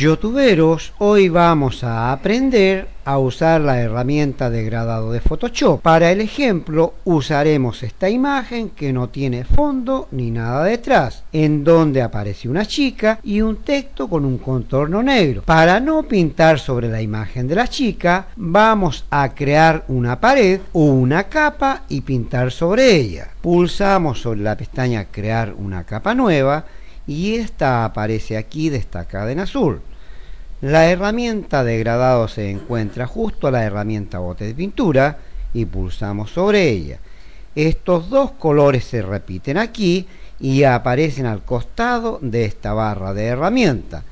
Youtuberos, hoy vamos a aprender a usar la herramienta de gradado de Photoshop. Para el ejemplo usaremos esta imagen que no tiene fondo ni nada detrás, en donde aparece una chica y un texto con un contorno negro. Para no pintar sobre la imagen de la chica, vamos a crear una pared o una capa y pintar sobre ella. Pulsamos sobre la pestaña crear una capa nueva y esta aparece aquí destacada en azul. La herramienta degradado se encuentra justo a la herramienta bote de pintura y pulsamos sobre ella. Estos dos colores se repiten aquí y aparecen al costado de esta barra de herramienta.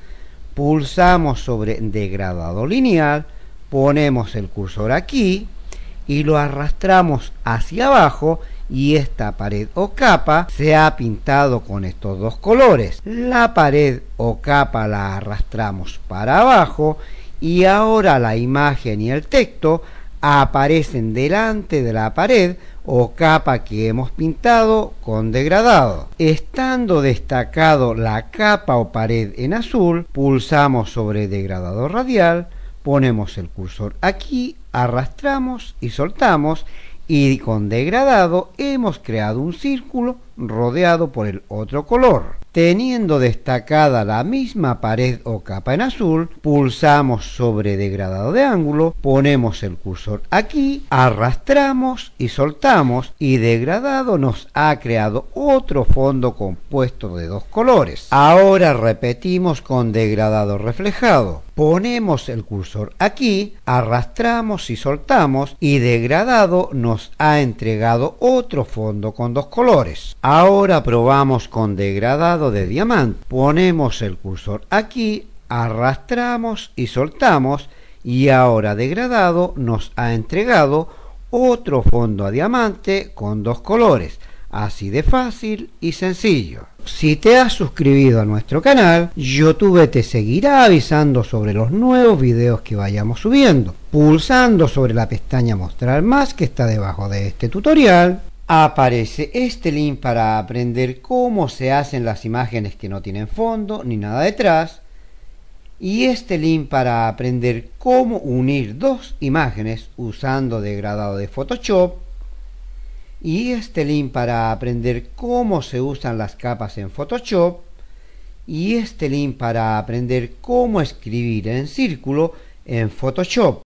Pulsamos sobre degradado lineal, ponemos el cursor aquí, y lo arrastramos hacia abajo y esta pared o capa se ha pintado con estos dos colores. La pared o capa la arrastramos para abajo y ahora la imagen y el texto aparecen delante de la pared o capa que hemos pintado con degradado. Estando destacado la capa o pared en azul, pulsamos sobre degradado radial ponemos el cursor aquí, arrastramos y soltamos y con degradado hemos creado un círculo rodeado por el otro color. Teniendo destacada la misma pared o capa en azul, pulsamos sobre degradado de ángulo, ponemos el cursor aquí, arrastramos y soltamos y degradado nos ha creado otro fondo compuesto de dos colores. Ahora repetimos con degradado reflejado. Ponemos el cursor aquí, arrastramos y soltamos y degradado nos ha entregado otro fondo con dos colores. Ahora probamos con degradado de diamante. Ponemos el cursor aquí, arrastramos y soltamos y ahora degradado nos ha entregado otro fondo a diamante con dos colores. Así de fácil y sencillo. Si te has suscribido a nuestro canal, YouTube te seguirá avisando sobre los nuevos videos que vayamos subiendo. Pulsando sobre la pestaña Mostrar más que está debajo de este tutorial, Aparece este link para aprender cómo se hacen las imágenes que no tienen fondo ni nada detrás. Y este link para aprender cómo unir dos imágenes usando degradado de Photoshop. Y este link para aprender cómo se usan las capas en Photoshop. Y este link para aprender cómo escribir en círculo en Photoshop.